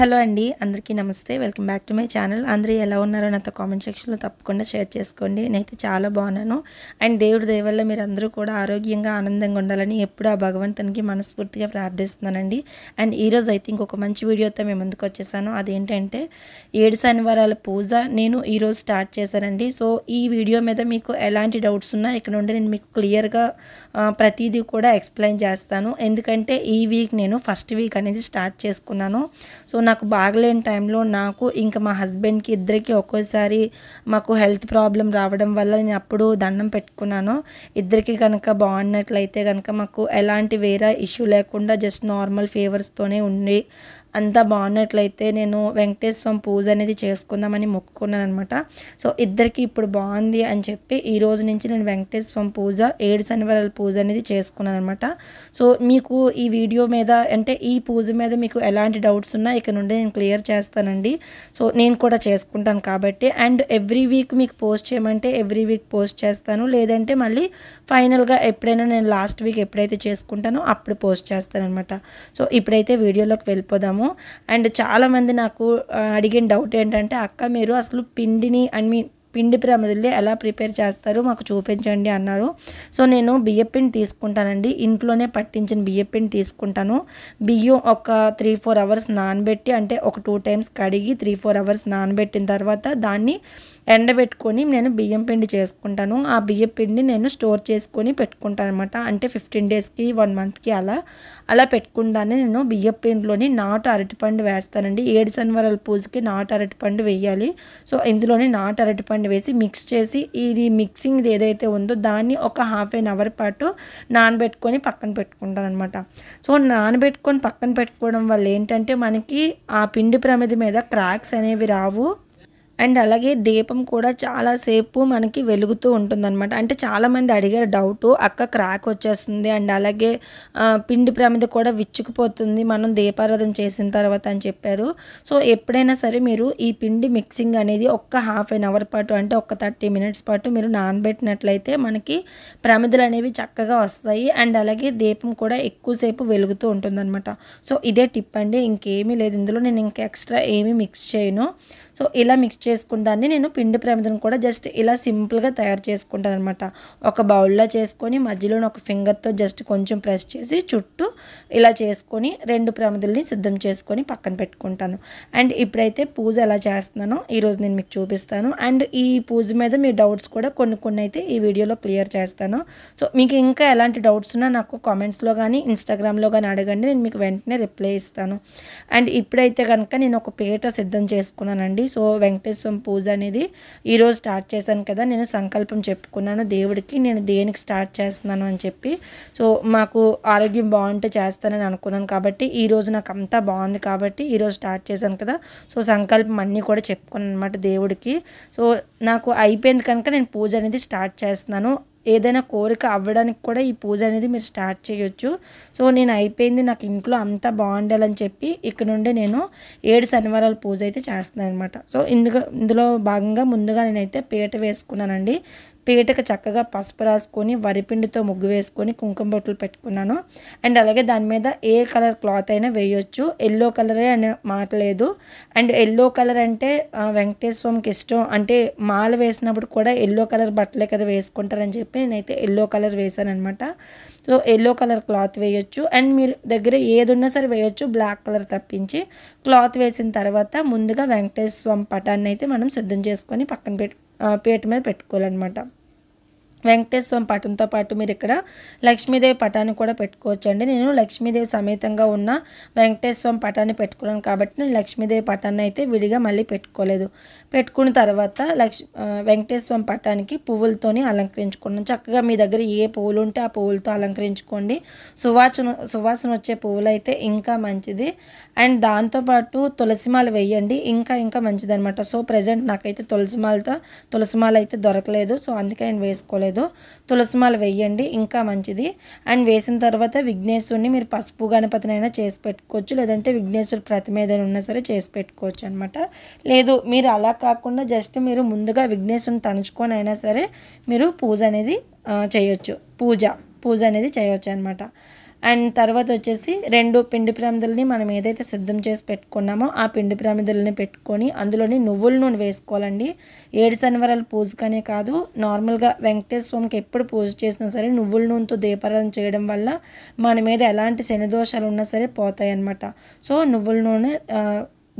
hello అండి అందరికీ నమస్తే welcome back to my channel అందరూ ఎలా ఉన్నారో నాతో కామెంట్ సెక్షన్లో తప్పకుండా షేర్ చేసుకోండి నేనైతే చాలా బాగున్నాను అండ్ దేవుడి దేవల్ల మీరు అందరూ కూడా ఆరోగ్యంగా ఆనందంగా ఉండాలని ఎప్పుడు ఆ భగవంతునికి మనస్ఫూర్తిగా ప్రార్థిస్తున్నానండి అండ్ ఈరోజు అయితే ఇంకొక మంచి వీడియోతో మేము ముందుకు వచ్చేసాను అదేంటంటే ఏడు శనివారాల పూజ నేను ఈరోజు స్టార్ట్ చేశానండి సో ఈ వీడియో మీద మీకు ఎలాంటి డౌట్స్ ఉన్నా ఇక్కడ నుండి నేను మీకు క్లియర్గా ప్రతిదీ కూడా ఎక్స్ప్లెయిన్ చేస్తాను ఎందుకంటే ఈ వీక్ నేను ఫస్ట్ వీక్ అనేది స్టార్ట్ చేసుకున్నాను సో నాకు బాగలేని టైంలో నాకు ఇంకా మా హస్బెండ్కి ఇద్దరికి ఒక్కోసారి మాకు హెల్త్ ప్రాబ్లం రావడం వల్ల నేను అప్పుడు దండం పెట్టుకున్నాను ఇద్దరికి కనుక బాగున్నట్లయితే కనుక మాకు ఎలాంటి వేరే ఇష్యూ లేకుండా జస్ట్ నార్మల్ ఫీవర్స్తోనే ఉండి అంతా బాగున్నట్లయితే నేను వెంకటేశ్వర స్వామి పూజ అనేది చేసుకుందామని మొక్కుకున్నాను అనమాట సో ఇద్దరికి ఇప్పుడు బాగుంది అని చెప్పి ఈ రోజు నుంచి నేను వెంకటేశ్వర స్వామి పూజ ఏడు శనివారాల పూజ అనేది చేసుకున్నాను అనమాట సో మీకు ఈ వీడియో మీద అంటే ఈ పూజ మీద మీకు ఎలాంటి డౌట్స్ ఉన్నా ఇక్కడ నుండి నేను క్లియర్ చేస్తానండి సో నేను కూడా చేసుకుంటాను కాబట్టి అండ్ ఎవ్రీ వీక్ మీకు పోస్ట్ చేయమంటే ఎవ్రీ వీక్ పోస్ట్ చేస్తాను లేదంటే మళ్ళీ ఫైనల్గా ఎప్పుడైనా నేను లాస్ట్ వీక్ ఎప్పుడైతే చేసుకుంటానో అప్పుడు పోస్ట్ చేస్తాను అనమాట సో ఇప్పుడైతే వీడియోలోకి వెళ్ళిపోదాము అండ్ చాలామంది నాకు అడిగిన డౌట్ ఏంటంటే అక్క మీరు అసలు పిండిని ఐ మీన్ పిండి ప్రమిదల్ని ఎలా ప్రిపేర్ చేస్తారు మాకు చూపించండి అన్నారు సో నేను బియ్యపిండి తీసుకుంటానండి ఇంట్లోనే పట్టించిన బియ్యపిండి తీసుకుంటాను బియ్యం ఒక త్రీ ఫోర్ అవర్స్ నానబెట్టి అంటే ఒక టూ టైమ్స్ కడిగి త్రీ ఫోర్ అవర్స్ నానబెట్టిన తర్వాత దాన్ని ఎండబెట్టుకొని నేను బియ్యం పిండి చేసుకుంటాను ఆ బియ్యం పిండి నేను స్టోర్ చేసుకొని పెట్టుకుంటాను అనమాట అంటే ఫిఫ్టీన్ డేస్కి వన్ మంత్కి అలా అలా పెట్టుకుంటానే నేను బియ్యం పిండిలోని నాటు అరటిపండు వేస్తానండి ఏడు శనివారాల పూజకి నాటు అరటిపండు వేయాలి సో ఇందులోని నాటు అరటిపండు వేసి మిక్స్ చేసి ఇది మిక్సింగ్ ఏదైతే ఉందో దాన్ని ఒక హాఫ్ ఎన్ అవర్ పాటు నానబెట్టుకొని పక్కన పెట్టుకుంటాను అనమాట సో నానబెట్టుకొని పక్కన పెట్టుకోవడం వల్ల ఏంటంటే మనకి ఆ పిండి ప్రమిది మీద క్రాక్స్ అనేవి రావు అండ్ అలాగే దీపం కూడా చాలాసేపు మనకి వెలుగుతూ ఉంటుందన్నమాట అంటే చాలామంది అడిగారు డౌట్ అక్క క్రాక్ వచ్చేస్తుంది అండ్ అలాగే పిండి ప్రమిద కూడా విచ్చుకుపోతుంది మనం దీపారాధన చేసిన తర్వాత అని చెప్పారు సో ఎప్పుడైనా సరే మీరు ఈ పిండి మిక్సింగ్ అనేది ఒక్క హాఫ్ అన్ అవర్ పాటు అంటే ఒక థర్టీ మినిట్స్ పాటు మీరు నానబెట్టినట్లయితే మనకి ప్రమిదలు అనేవి చక్కగా వస్తాయి అండ్ అలాగే దీపం కూడా ఎక్కువసేపు వెలుగుతూ ఉంటుందన్నమాట సో ఇదే టిప్ అండి ఇంకేమీ లేదు ఇందులో నేను ఇంకా ఎక్స్ట్రా ఏమీ మిక్స్ చేయను సో ఇలా మిక్స్ చేసుకున్న దాన్ని నేను పిండి ప్రమిదను కూడా జస్ట్ ఇలా సింపుల్గా తయారు చేసుకుంటాను అనమాట ఒక బౌల్లో చేసుకొని మధ్యలో ఒక ఫింగర్తో జస్ట్ కొంచెం ప్రెస్ చేసి చుట్టూ ఇలా చేసుకొని రెండు ప్రమిదల్ని సిద్ధం చేసుకొని పక్కన పెట్టుకుంటాను అండ్ ఇప్పుడైతే పూజ ఎలా చేస్తున్నానో ఈరోజు నేను మీకు చూపిస్తాను అండ్ ఈ పూజ మీద మీ డౌట్స్ కూడా కొన్ని కొన్ని అయితే ఈ వీడియోలో క్లియర్ చేస్తాను సో మీకు ఇంకా ఎలాంటి డౌట్స్ ఉన్నా నాకు కామెంట్స్లో కానీ ఇన్స్టాగ్రామ్లో కానీ అడగండి నేను మీకు వెంటనే రిప్లై ఇస్తాను అండ్ ఇప్పుడైతే కనుక నేను ఒక పీట సిద్ధం చేసుకున్నానండి సో వెంకటేశ్వరం పూజ అనేది ఈరోజు స్టార్ట్ చేశాను కదా నేను సంకల్పం చెప్పుకున్నాను దేవుడికి నేను దేనికి స్టార్ట్ చేస్తున్నాను అని చెప్పి సో మాకు ఆరోగ్యం బాగుంటే చేస్తానని అనుకున్నాను కాబట్టి ఈరోజు నాకు అంతా బాగుంది కాబట్టి ఈరోజు స్టార్ట్ చేశాను కదా సో సంకల్పం అన్నీ కూడా చెప్పుకున్నాను అనమాట దేవుడికి సో నాకు అయిపోయింది కనుక నేను పూజ అనేది స్టార్ట్ చేస్తున్నాను ఏదైనా కోరిక అవ్వడానికి కూడా ఈ పూజ అనేది మీరు స్టార్ట్ చేయొచ్చు సో నేను అయిపోయింది నాకు ఇంట్లో అంతా బాగుండాలని చెప్పి ఇక్కడ నుండి నేను ఏడు శనివారాల పూజ అయితే చేస్తున్నాను అనమాట సో ఇందులో ఇందులో భాగంగా ముందుగా నేనైతే పీట వేసుకున్నానండి పీటకు చక్కగా పసుపు రాసుకొని వరిపిండితో ముగ్గు వేసుకొని కుంకుమ బొట్లు పెట్టుకున్నాను అండ్ అలాగే దాని మీద ఏ కలర్ క్లాత్ అయినా వేయొచ్చు ఎల్లో కలరే అనే మాట లేదు అండ్ ఎల్లో కలర్ అంటే వెంకటేశ్వర స్వామికి ఇష్టం అంటే మాల వేసినప్పుడు కూడా ఎల్లో కలర్ బట్టలే కదా వేసుకుంటారని చెప్పి నేనైతే ఎల్లో కలర్ వేసాను అనమాట సో ఎల్లో కలర్ క్లాత్ వేయొచ్చు అండ్ మీరు దగ్గర ఏది ఉన్నా సరే వేయొచ్చు బ్లాక్ కలర్ తప్పించి క్లాత్ వేసిన తర్వాత ముందుగా వెంకటేశ్వర స్వామి పటాన్ని అయితే మనం సిద్ధం చేసుకొని పక్కన పెట్టు పీట మీద పెట్టుకోవాలన్నమాట వెంకటేశ్వరం పటంతో పాటు మీరు ఇక్కడ లక్ష్మీదేవి పటాన్ని కూడా పెట్టుకోవచ్చండి నేను లక్ష్మీదేవి సమేతంగా ఉన్న వెంకటేశ్వరం పటాన్ని పెట్టుకున్నాను కాబట్టి నేను లక్ష్మీదేవి పటాన్ని అయితే విడిగా మళ్ళీ పెట్టుకోలేదు పెట్టుకున్న తర్వాత లక్ష్ వెంకటేశ్వరం పటానికి పువ్వులతోని అలంకరించుకున్నాను చక్కగా మీ దగ్గర ఏ పువ్వులు ఉంటే ఆ పువ్వులతో అలంకరించుకోండి సువాసన సువాసన వచ్చే పువ్వులు అయితే ఇంకా మంచిది అండ్ దాంతోపాటు తులసిమాల వేయండి ఇంకా ఇంకా మంచిది అనమాట సో ప్రజెంట్ నాకైతే తులసిమాలతో తులసిమాల అయితే దొరకలేదు సో అందుకే నేను వేసుకోలేదు వేసుకోలేదో తులసిమాల వేయండి ఇంకా మంచిది అండ్ వేసిన తర్వాత విఘ్నేశ్వరుని మీరు పసుపు గణపతినైనా చేసి పెట్టుకోవచ్చు లేదంటే విఘ్నేశ్వరి ప్రతి మీద ఉన్నా సరే చేసి పెట్టుకోవచ్చు అనమాట లేదు మీరు అలా కాకుండా జస్ట్ మీరు ముందుగా విఘ్నేశ్వరుని తణుచుకొని అయినా సరే మీరు పూజ అనేది చేయొచ్చు పూజ పూజ అనేది చేయవచ్చు అనమాట అండ్ తర్వాత వచ్చేసి రెండు పిండి ప్రమిదల్ని మనం ఏదైతే సిద్ధం చేసి పెట్టుకున్నామో ఆ పిండి ప్రమిదల్ని పెట్టుకొని అందులోని నువ్వుల నూనె వేసుకోవాలండి ఏడు శనివారాలు పూజకనే కాదు నార్మల్గా వెంకటేశ్వర స్వామికి ఎప్పుడు పూజ చేసినా సరే నువ్వుల నూనెతో దీపారాధన చేయడం వల్ల మన మీద ఎలాంటి శని దోషాలు ఉన్నా సరే పోతాయి సో నువ్వుల నూనె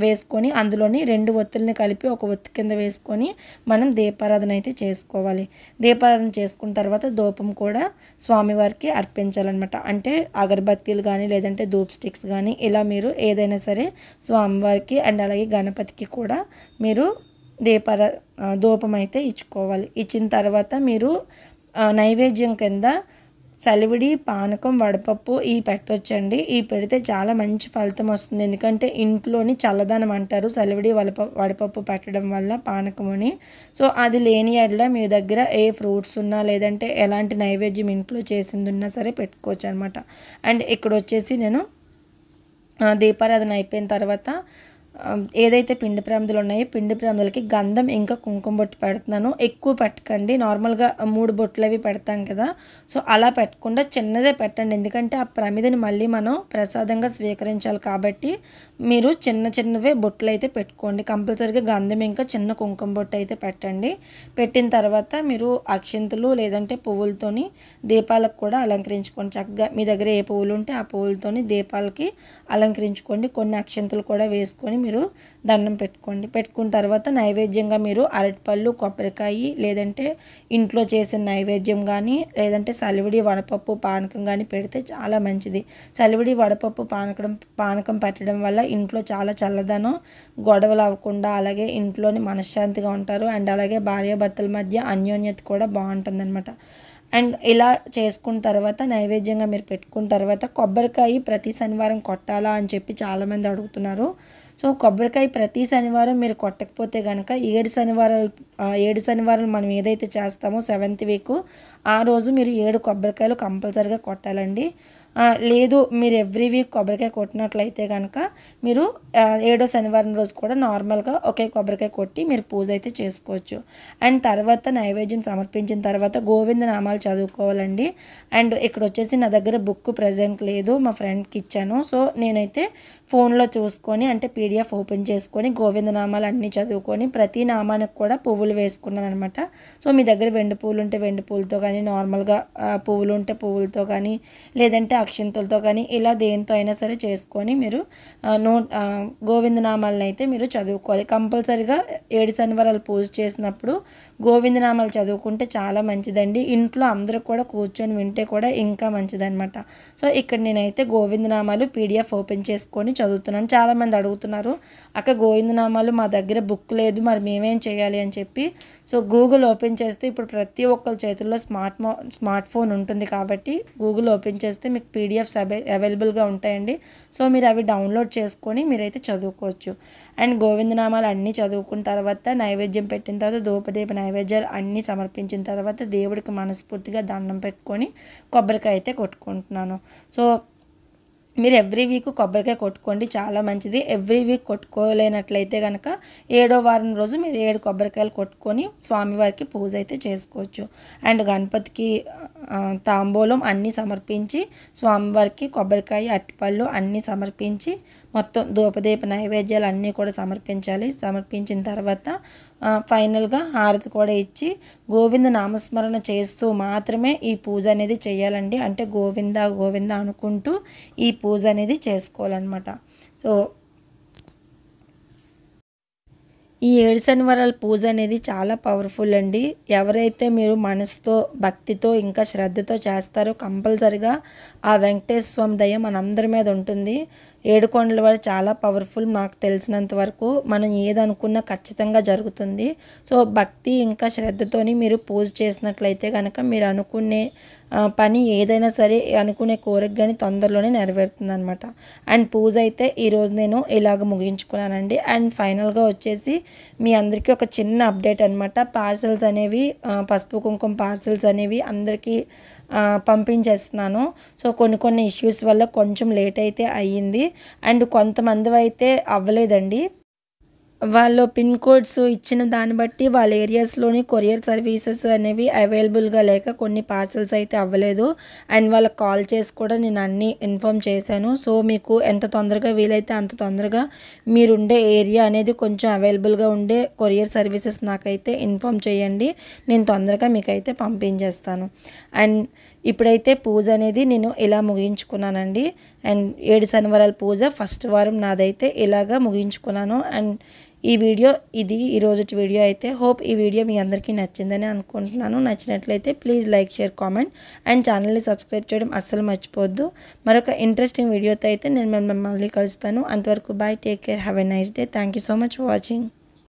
వేసుకొని అందులోని రెండు ఒత్తుల్ని కలిపి ఒక ఒత్తి కింద వేసుకొని మనం దీపారాధన అయితే చేసుకోవాలి దీపారాధన చేసుకున్న తర్వాత ధూపం కూడా స్వామివారికి అర్పించాలన్నమాట అంటే అగరబత్తీలు కానీ లేదంటే ధూప్ స్టిక్స్ కానీ ఇలా మీరు ఏదైనా సరే స్వామివారికి అండ్ అలాగే గణపతికి కూడా మీరు దీపార ధూపం అయితే ఇచ్చుకోవాలి ఇచ్చిన తర్వాత మీరు నైవేద్యం కింద సలివిడి పానకం వడపప్పు ఈ పెట్టొచ్చండి ఈ పెడితే చాలా మంచి ఫలితం వస్తుంది ఎందుకంటే ఇంట్లోని చల్లదనం అంటారు సలివిడి వలప వడపప్పు పెట్టడం వల్ల అని సో అది లేని ఎడల మీ దగ్గర ఏ ఫ్రూట్స్ ఉన్నా లేదంటే ఎలాంటి నైవేద్యం ఇంట్లో చేసింది ఉన్నా సరే పెట్టుకోవచ్చు అనమాట అండ్ ఇక్కడ వచ్చేసి నేను దీపారాధన అయిపోయిన తర్వాత ఏదైతే పిండి ప్రమిదలు ఉన్నాయో పిండి ప్రమిదలకి గంధం ఇంకా కుంకుమ బొట్టు పెడుతున్నాను ఎక్కువ పెట్టకండి నార్మల్గా మూడు బొట్లు అవి పెడతాం కదా సో అలా పెట్టకుండా చిన్నదే పెట్టండి ఎందుకంటే ఆ ప్రమిదని మళ్ళీ మనం ప్రసాదంగా స్వీకరించాలి కాబట్టి మీరు చిన్న చిన్నవే బొట్లు అయితే పెట్టుకోండి కంపల్సరీగా గంధం ఇంకా చిన్న కుంకుమ బొట్టు అయితే పెట్టండి పెట్టిన తర్వాత మీరు అక్షింతలు లేదంటే పువ్వులతోని దీపాలకు కూడా అలంకరించుకోండి చక్కగా మీ దగ్గర ఏ పువ్వులు ఉంటే ఆ పువ్వులతోని దీపాలకి అలంకరించుకోండి కొన్ని అక్షింతలు కూడా వేసుకొని మీరు దండం పెట్టుకోండి పెట్టుకున్న తర్వాత నైవేద్యంగా మీరు అరటిపళ్ళు కొబ్బరికాయ లేదంటే ఇంట్లో చేసిన నైవేద్యం కానీ లేదంటే సలివిడి వడపప్పు పానకం కానీ పెడితే చాలా మంచిది సలివిడి వడపప్పు పానకం పానకం పెట్టడం వల్ల ఇంట్లో చాలా చల్లదనం గొడవలు అవ్వకుండా అలాగే ఇంట్లోని మనశ్శాంతిగా ఉంటారు అండ్ అలాగే భార్యాభర్తల మధ్య అన్యోన్యత కూడా అనమాట అండ్ ఇలా చేసుకున్న తర్వాత నైవేద్యంగా మీరు పెట్టుకున్న తర్వాత కొబ్బరికాయ ప్రతి శనివారం కొట్టాలా అని చెప్పి చాలామంది అడుగుతున్నారు సో కొబ్బరికాయ ప్రతి శనివారం మీరు కొట్టకపోతే కనుక ఏడు శనివారాలు ఏడు శనివారాలు మనం ఏదైతే చేస్తామో సెవెంత్ వీక్ ఆ రోజు మీరు ఏడు కొబ్బరికాయలు కంపల్సరిగా కొట్టాలండి లేదు మీరు ఎవ్రీ వీక్ కొబ్బరికాయ కొట్టినట్లయితే కనుక మీరు ఏడో శనివారం రోజు కూడా నార్మల్గా ఒకే కొబ్బరికాయ కొట్టి మీరు పూజ అయితే చేసుకోవచ్చు అండ్ తర్వాత నైవేద్యం సమర్పించిన తర్వాత గోవింద నామాలు చదువుకోవాలండి అండ్ ఇక్కడ వచ్చేసి నా దగ్గర బుక్ ప్రజెంట్ లేదు మా ఫ్రెండ్కి ఇచ్చాను సో నేనైతే ఫోన్లో చూసుకొని అంటే పీడిఎఫ్ ఓపెన్ చేసుకొని గోవింద నామాలు అన్నీ చదువుకొని ప్రతి నామానికి కూడా పువ్వులు వేసుకున్నాను అనమాట సో మీ దగ్గర వెండి పువ్వులు ఉంటే వెండి పువ్వులతో కానీ నార్మల్గా పువ్వులు ఉంటే పువ్వులతో కానీ లేదంటే అక్షింతలతో కానీ ఇలా దేంతో అయినా సరే చేసుకొని మీరు నో గోవిందనామాలను అయితే మీరు చదువుకోవాలి కంపల్సరిగా ఏడు శనివారాలు పూజ చేసినప్పుడు గోవిందనామాలు చదువుకుంటే చాలా మంచిదండి ఇంట్లో అందరూ కూడా కూర్చొని వింటే కూడా ఇంకా మంచిదనమాట సో ఇక్కడ నేనైతే గోవిందనామాలు పీడిఎఫ్ ఓపెన్ చేసుకొని చదువుతున్నాను చాలామంది అడుగుతున్నారు అక్క గోవిందనామాలు మా దగ్గర బుక్ లేదు మరి మేమేం చేయాలి అని చెప్పి సో గూగుల్ ఓపెన్ చేస్తే ఇప్పుడు ప్రతి ఒక్కరి చేతుల్లో స్మార్ట్ స్మార్ట్ ఫోన్ ఉంటుంది కాబట్టి గూగుల్ ఓపెన్ చేస్తే మీకు పీడిఎఫ్స్ అవై అవైలబుల్గా ఉంటాయండి సో మీరు అవి డౌన్లోడ్ చేసుకొని మీరైతే చదువుకోవచ్చు అండ్ గోవిందనామాలు అన్నీ చదువుకున్న తర్వాత నైవేద్యం పెట్టిన తర్వాత దూపదీప నైవేద్యాలు అన్నీ సమర్పించిన తర్వాత దేవుడికి మనస్ఫూర్తిగా దండం పెట్టుకొని కొబ్బరికాయ అయితే కొట్టుకుంటున్నాను సో మీరు ఎవ్రీ వీక్ కొబ్బరికాయ కొట్టుకోండి చాలా మంచిది ఎవ్రీ వీక్ కొట్టుకోలేనట్లయితే కనుక ఏడో వారం రోజు మీరు ఏడు కొబ్బరికాయలు కొట్టుకొని స్వామివారికి పూజ అయితే చేసుకోవచ్చు అండ్ గణపతికి తాంబూలం అన్నీ సమర్పించి స్వామివారికి కొబ్బరికాయ అట్టిపళ్ళు అన్నీ సమర్పించి మొత్తం దూపదీప నైవేద్యాలు అన్నీ కూడా సమర్పించాలి సమర్పించిన తర్వాత ఫైనల్గా హారతి కూడా ఇచ్చి గోవింద నామస్మరణ చేస్తూ మాత్రమే ఈ పూజ అనేది చేయాలండి అంటే గోవింద గోవింద అనుకుంటూ ఈ పూజ అనేది చేసుకోవాలన్నమాట సో ఈ ఏడు శనివారాల పూజ అనేది చాలా పవర్ఫుల్ అండి ఎవరైతే మీరు మనసుతో భక్తితో ఇంకా శ్రద్ధతో చేస్తారో కంపల్సరిగా ఆ వెంకటేశ్వర స్వామి దయ మనందరి మీద ఉంటుంది ఏడుకొండల వారు చాలా పవర్ఫుల్ మాకు తెలిసినంత వరకు మనం ఏదనుకున్నా ఖచ్చితంగా జరుగుతుంది సో భక్తి ఇంకా శ్రద్ధతోని మీరు పూజ చేసినట్లయితే కనుక మీరు అనుకునే పని ఏదైనా సరే అనుకునే కోరిక కానీ తొందరలోనే నెరవేరుతుంది అనమాట అండ్ పూజ అయితే ఈరోజు నేను ఇలాగ ముగించుకున్నానండి అండ్ ఫైనల్గా వచ్చేసి మీ అందరికీ ఒక చిన్న అప్డేట్ అనమాట పార్సల్స్ అనేవి పసుపు కుంకుమ పార్సల్స్ అనేవి అందరికీ పంపించేస్తున్నాను సో కొన్ని కొన్ని ఇష్యూస్ వల్ల కొంచెం లేట్ అయితే అయ్యింది అండ్ కొంతమంది అయితే అవ్వలేదండి వాళ్ళు పిన్ కోడ్స్ ఇచ్చిన దాన్ని బట్టి వాళ్ళ ఏరియాస్లోని కొరియర్ సర్వీసెస్ అనేవి అవైలబుల్గా లేక కొన్ని పార్సల్స్ అయితే అవ్వలేదు అండ్ వాళ్ళకి కాల్ చేసి కూడా నేను అన్నీ ఇన్ఫామ్ చేశాను సో మీకు ఎంత తొందరగా వీలైతే అంత తొందరగా మీరుండే ఏరియా అనేది కొంచెం అవైలబుల్గా ఉండే కొరియర్ సర్వీసెస్ నాకైతే ఇన్ఫామ్ చేయండి నేను తొందరగా మీకైతే పంపించేస్తాను అండ్ ఇప్పుడైతే పూజ అనేది నేను ఇలా ముగించుకున్నానండి అండ్ ఏడు శనివారాల పూజ ఫస్ట్ వారం నాదైతే ఇలాగా ముగించుకున్నాను అండ్ ఈ వీడియో ఇది ఈరోజు వీడియో అయితే హోప్ ఈ వీడియో మీ అందరికీ నచ్చిందని అనుకుంటున్నాను నచ్చినట్లయితే please like share comment and ఛానల్ని సబ్స్క్రైబ్ చేయడం అస్సలు మర్చిపోద్దు మరొక ఇంట్రెస్టింగ్ వీడియోతో అయితే నేను మిమ్మల్ని మళ్ళీ కలుస్తాను అంతవరకు bye take care have a nice day thank so much for watching